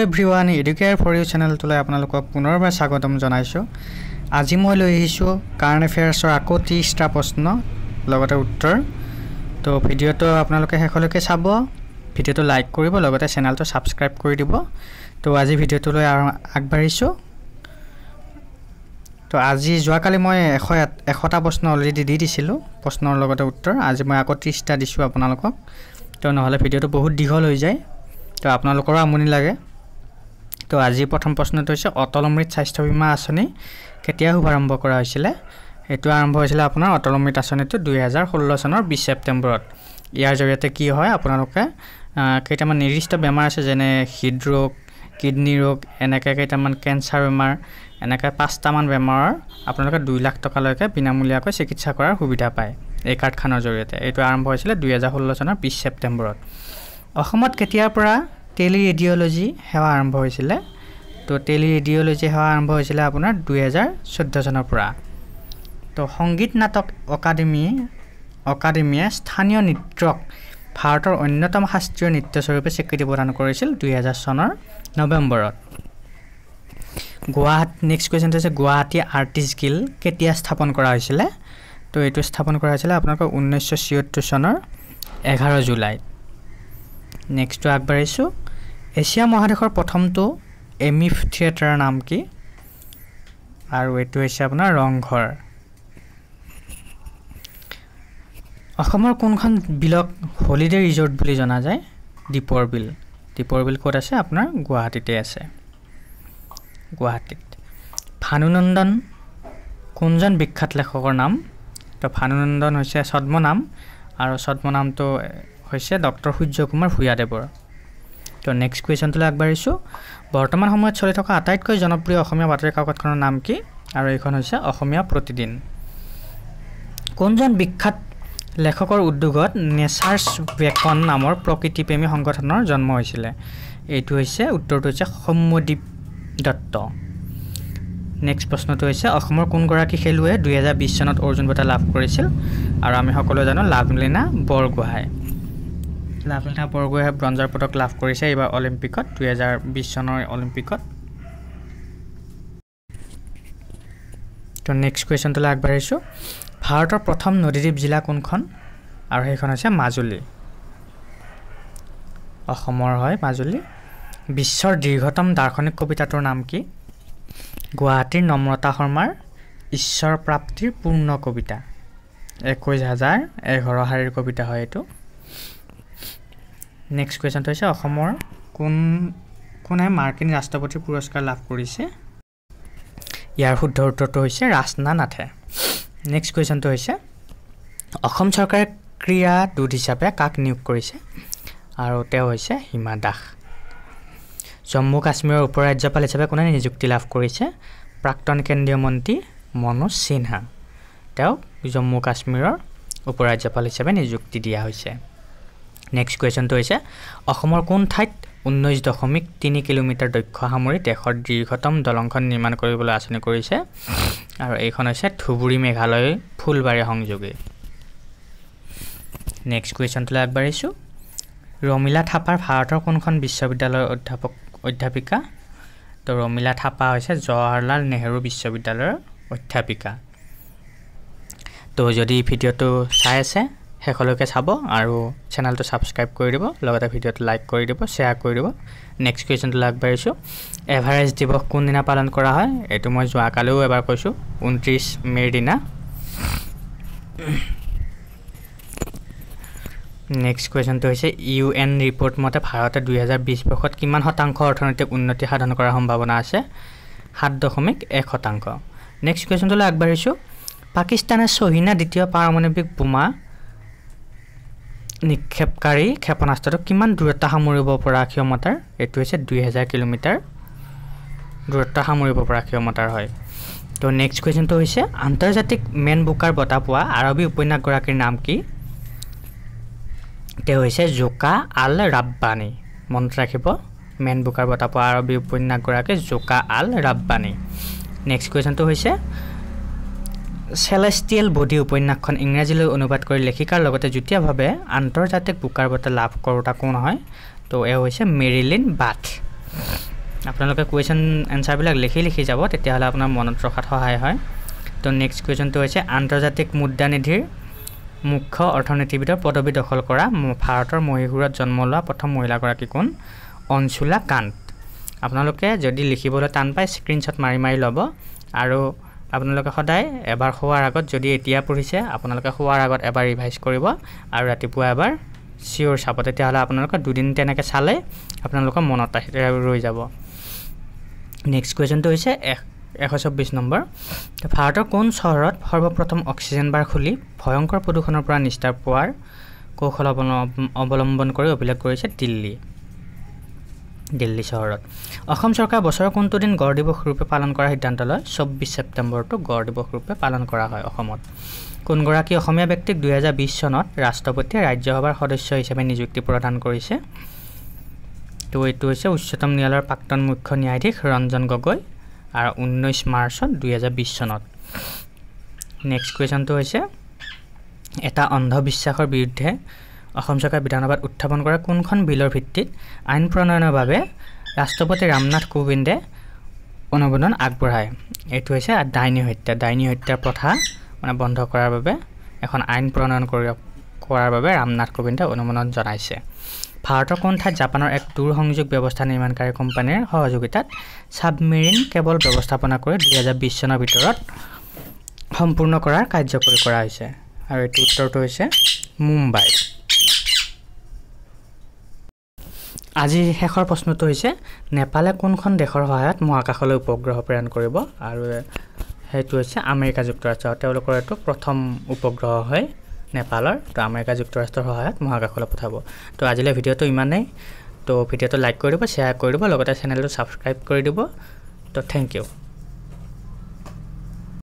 hello' everyone Educare for you চেনেলটোলৈ আপোনালোকক পুনৰবাৰ স্বাগতম জনাইছোঁ আজি মই লৈ আহিছোঁ কাৰণ এফেয়াৰ্ছৰ আকৌ ত্ৰিছটা প্ৰশ্ন লগতে উত্তৰ তো ভিডিঅ'টো আপোনালোকে শেষলৈকে চাব ভিডিঅ'টো লাইক কৰিব লগতে চেনেলটো ছাবস্ক্ৰাইব কৰি দিব তো আজি ভিডিঅ'টোলৈ আগবাঢ়িছোঁ তো আজি যোৱাকালি মই এশ এশটা প্ৰশ্ন অলৰেডি দি দিছিলোঁ প্ৰশ্নৰ লগতে উত্তৰ আজি মই আকৌ ত্ৰিছটা দিছোঁ আপোনালোকক তো নহ'লে ভিডিঅ'টো বহুত দীঘল হৈ যায় তো আপোনালোকৰো আমনি লাগে তো আজিৰ প্ৰথম প্ৰশ্নটো হৈছে অটল অমৃত স্বাস্থ্য বীমা আঁচনি কেতিয়া শুভাৰম্ভ কৰা হৈছিলে এইটো আৰম্ভ হৈছিলে আপোনাৰ অটল অমৃত আঁচনিটো দুহেজাৰ ষোল্ল চনৰ বিছ ছেপ্টেম্বৰত ইয়াৰ জৰিয়তে কি হয় আপোনালোকে কেইটামান নিৰ্দিষ্ট বেমাৰ আছে যেনে হৃদৰোগ কিডনী ৰোগ এনেকৈ কেইটামান কেঞ্চাৰ বেমাৰ এনেকৈ পাঁচটামান বেমাৰৰ আপোনালোকে দুই লাখ টকালৈকে বিনামূলীয়াকৈ চিকিৎসা কৰাৰ সুবিধা পায় এই কাৰ্ডখনৰ জৰিয়তে এইটো আৰম্ভ হৈছিলে দুহেজাৰ ষোল্ল চনৰ বিছ ছেপ্টেম্বৰত অসমত কেতিয়াৰ পৰা টেলি ৰেডিঅ'লজি সেৱা আৰম্ভ হৈছিলে তো টেলি ৰেডিঅ'লজি সেৱা আৰম্ভ হৈছিলে আপোনাৰ দুহেজাৰ চৈধ্য চনৰ পৰা তো সংগীত নাটক একাডেমী একাডেমীয়ে স্থানীয় নৃত্যক ভাৰতৰ অন্যতম শাস্ত্ৰীয় নৃত্যস্বৰূপে স্বীকৃতি প্ৰদান কৰিছিল দুহেজাৰ চনৰ নৱেম্বৰত গুৱাহাটী নেক্সট কুৱেশ্যনটো হৈছে গুৱাহাটী আৰ্টিষ্ট গিল কেতিয়া স্থাপন কৰা হৈছিলে তো এইটো স্থাপন কৰা হৈছিলে আপোনালোকৰ ঊনৈছশ ছিয়ত্তৰ চনৰ এঘাৰ জুলাইত নেক্সটটো আগবাঢ়িছোঁ এছিয়া মহাদেশৰ প্ৰথমটো এমিফ থিয়েটাৰ নাম কি আৰু এইটো হৈছে আপোনাৰ ৰংঘৰ অসমৰ কোনখন বিলক হলিডে ৰিজৰ্ট বুলি জনা যায় দীপৰ বিল দীপৰ বিল ক'ত আছে আপোনাৰ গুৱাহাটীতে আছে গুৱাহাটীত ভানুনন্দন কোনজন বিখ্যাত লেখকৰ নাম তো ভানুনন্দন হৈছে ছদ্মনাম আৰু ছদ্মনামটো হৈছে ডক্টৰ সূৰ্য কুমাৰ ভূঞাদেৱৰ তো নেক্সট কুৱেশ্যনটোলৈ আগবাঢ়িছোঁ বৰ্তমান সময়ত চলি থকা আটাইতকৈ জনপ্ৰিয় অসমীয়া বাতৰি কাকতখনৰ নাম কি আৰু এইখন হৈছে অসমীয়া প্ৰতিদিন কোনজন বিখ্যাত লেখকৰ উদ্যোগত নেচাৰ্ছ ৱেকন নামৰ প্ৰকৃতিপ্ৰেমী সংগঠনৰ জন্ম হৈছিলে এইটো হৈছে উত্তৰটো হৈছে সৌম্যদ্বীপ দত্ত নেক্সট প্ৰশ্নটো হৈছে অসমৰ কোনগৰাকী খেলুৱৈয়ে দুহেজাৰ বিছ চনত অৰ্জুন বঁটা লাভ কৰিছিল আৰু আমি সকলোৱে জানো লাভলীনা বৰগোহাঁই লাভলীনা বৰগোহাঁই ব্ৰঞ্জৰ পদক লাভ কৰিছে এইবাৰ অলিম্পিকত দুহেজাৰ বিছ চনৰ অলিম্পিকত তো নেক্সট কুৱেশ্যনটোলৈ আগবাঢ়িছোঁ ভাৰতৰ প্ৰথম নদীদ্বীপ জিলা কোনখন আৰু সেইখন হৈছে মাজুলী অসমৰ হয় মাজুলী বিশ্বৰ দীৰ্ঘতম দাৰ্শনিক কবিতাটোৰ নাম কি গুৱাহাটীৰ নম্ৰতা শৰ্মাৰ ঈশ্বৰ প্ৰাপ্তিৰ পূৰ্ণ কবিতা একৈছ হাজাৰ এঘৰ শাৰীৰ কবিতা হয় এইটো নেক্সট কুৱেশ্যনটো হৈছে অসমৰ কোন কোনে মাৰ্কিন ৰাষ্ট্ৰপতিৰ পুৰস্কাৰ লাভ কৰিছে ইয়াৰ শুদ্ধ উত্তৰটো হৈছে ৰাজনা নাথে নেক্সট কুৱেশ্যনটো হৈছে অসম চৰকাৰে ক্ৰীড়া দূত হিচাপে কাক নিয়োগ কৰিছে আৰু তেওঁ হৈছে হিমা দাস জম্মু কাশ্মীৰৰ উপৰাজ্যপাল হিচাপে কোনে নিযুক্তি লাভ কৰিছে প্ৰাক্তন কেন্দ্ৰীয় মন্ত্ৰী মনোজ সিনহা তেওঁক জম্মু কাশ্মীৰৰ উপৰাজ্যপাল হিচাপে নিযুক্তি দিয়া হৈছে নেক্সট কুৱেশ্যনটো হৈছে অসমৰ কোন ঠাইত ঊনৈছ দশমিক তিনি কিলোমিটাৰ দক্ষ সামৰি দেশৰ দীৰ্ঘতম দলংখন নিৰ্মাণ কৰিবলৈ আঁচনি কৰিছে আৰু এইখন হৈছে ধুবুৰী মেঘালয় ফুলবাৰী সংযোগী নেক্সট কুৱেশ্যনটোলৈ আগবাঢ়িছোঁ ৰমীলা থাপাৰ ভাৰতৰ কোনখন বিশ্ববিদ্যালয়ৰ অধ্যাপক অধ্যাপিকা তো ৰমীলা থাপা হৈছে জৱাহৰলাল নেহৰু বিশ্ববিদ্যালয়ৰ অধ্যাপিকা তো যদি ভিডিঅ'টো চাই আছে শেষলৈকে চাব আৰু চেনেলটো ছাবস্ক্ৰাইব কৰি দিব লগতে ভিডিঅ'টো লাইক কৰি দিব শ্বেয়াৰ কৰি দিব নেক্সট কুৱেশ্যনটো আগবাঢ়িছোঁ এভাৰেজ দিৱস কোনদিনা পালন কৰা হয় এইটো মই যোৱাকালিও এবাৰ কৈছোঁ ঊনত্ৰিছ মে'ৰ দিনা নেক্সট কুৱেশ্যনটো হৈছে ইউ এন ৰিপৰ্ট মতে ভাৰতে দুহেজাৰ বিছ বৰ্ষত কিমান শতাংশ অৰ্থনৈতিক উন্নতি সাধন কৰাৰ সম্ভাৱনা আছে সাত দশমিক এক শতাংশ নেক্সট কুৱেশ্যনটোলৈ আগবাঢ়িছোঁ পাকিস্তানে চহীনা দ্বিতীয় পাৰমাণৱিক বোমা নিক্ষেপকাৰী ক্ষেপণাস্ত্ৰটো কিমান দূৰত্ব সামৰিব পৰা ক্ষমতাৰ এইটো হৈছে দুই হেজাৰ কিলোমিটাৰ দূৰত্ব সামৰিব পৰা ক্ষমতাৰ হয় ত' নেক্সট কুৱেশ্যনটো হৈছে আন্তৰ্জাতিক মেন বুকাৰ বঁটা পোৱা আৰবী উপন্যাসগৰাকীৰ নাম কি তেওঁ হৈছে জোকা আল ৰাব্বানী মনত ৰাখিব মেন বুকাৰ বঁটা পোৱা আৰবী উপন্যাসগৰাকী জোকা আল ৰাব্বানী নেক্সট কুৱেশ্যনটো হৈছে চেলেষ্টিয়েল বডি উপন্যাসখন ইংৰাজীলৈ অনুবাদ কৰি লেখিকাৰ লগতে যুটীয়াভাৱে আন্তৰ্জাতিক বোকাৰ বঁটা লাভ কৰোঁতা কোন হয় তো এয়া হৈছে মেৰিলিন বাথ আপোনালোকে কুৱেশ্যন এনচাৰবিলাক লিখি লিখি যাব তেতিয়াহ'লে আপোনাৰ মনত ৰখাত সহায় হয় তো নেক্সট কুৱেশ্যনটো হৈছে আন্তৰ্জাতিক মুদ্ৰা নিধিৰ মুখ্য অৰ্থনীতিবিদৰ পদবী দখল কৰা ভাৰতৰ মহীশূৰত জন্ম লোৱা প্ৰথম মহিলাগৰাকী কোন অঞ্চুলা কান্ত আপোনালোকে যদি লিখিবলৈ টান পায় স্ক্ৰীণশ্বট মাৰি মাৰি ল'ব আৰু আপোনালোকে সদায় এবাৰ শোৱাৰ আগত যদি এতিয়া পঢ়িছে আপোনালোকে শোৱাৰ আগত এবাৰ ৰিভাইজ কৰিব আৰু ৰাতিপুৱা এবাৰ চিঞৰ চাব তেতিয়াহ'লে আপোনালোকে দুদিন তেনেকৈ চালে আপোনালোকৰ মনত আহি ৰৈ যাব নেক্সট কুৱেশ্যনটো হৈছে এশ এশ চৌব্বিছ নম্বৰ ভাৰতৰ কোন চহৰত সৰ্বপ্ৰথম অক্সিজেন বাৰ খুলি ভয়ংকৰ প্ৰদূষণৰ পৰা নিষ্ঠাৰ পোৱাৰ কৌশল অৱলম্বন কৰি অভিলেখ কৰিছে দিল্লী দিল্লী চহৰত অসম চৰকাৰে বছৰৰ কোনটো দিন গড় দিৱস ৰূপে পালন কৰাৰ সিদ্ধান্ত লয় চৌব্বিছ ছেপ্টেম্বৰটো গড় দিৱস ৰূপে পালন কৰা হয় অসমত কোনগৰাকী অসমীয়া ব্যক্তিক দুহেজাৰ বিছ চনত ৰাষ্ট্ৰপতিয়ে ৰাজ্যসভাৰ সদস্য হিচাপে নিযুক্তি প্ৰদান কৰিছে তো এইটো হৈছে উচ্চতম ন্যায়ালয়ৰ প্ৰাক্তন মুখ্য ন্যায়াধীশ ৰঞ্জন গগৈ আৰু ঊনৈছ মাৰ্চত দুহেজাৰ বিছ চনত নেক্সট কুৱেশ্যনটো হৈছে এটা অন্ধবিশ্বাসৰ বিৰুদ্ধে অসম চৰকাৰে বিধানসভাত উত্থাপন কৰা কোনখন বিলৰ ভিত্তিত আইন প্ৰণয়নৰ বাবে ৰাষ্ট্ৰপতি ৰামনাথ কোবিন্দে অনুমোদন আগবঢ়ায় এইটো হৈছে ডাইনী হত্যা ডাইনী হত্যাৰ প্ৰথা মানে বন্ধ কৰাৰ বাবে এখন আইন প্ৰণয়ন কৰি কৰাৰ বাবে ৰামনাথ কোবিন্দে অনুমোদন জনাইছে ভাৰতৰ কোন ঠাইত জাপানৰ এক দূৰ সংযোগ ব্যৱস্থা নিৰ্মাণকাৰী কোম্পানীৰ সহযোগিতাত ছাবমেৰিন কেৱল ব্যৱস্থাপনা কৰি দুহেজাৰ বিছ চনৰ ভিতৰত সম্পূৰ্ণ কৰাৰ কাৰ্যকৰী কৰা হৈছে আৰু এইটো উত্তৰটো হৈছে মুম্বাই আজিৰ শেষৰ প্ৰশ্নটো হৈছে নেপালে কোনখন দেশৰ সহায়ত মহাকাশলৈ উপগ্ৰহ প্ৰেৰণ কৰিব আৰু সেইটো হৈছে আমেৰিকা যুক্তৰাষ্ট্ৰ তেওঁলোকৰ এইটো প্ৰথম উপগ্ৰহ হয় নেপালৰ তো আমেৰিকা যুক্তৰাষ্ট্ৰৰ সহায়ত মহাকাশলৈ পঠাব তো আজিলৈ ভিডিঅ'টো ইমানেই তো ভিডিঅ'টো লাইক কৰি দিব শ্বেয়াৰ কৰি দিব লগতে চেনেলটো ছাবস্ক্ৰাইব কৰি দিব তো থেংক ইউ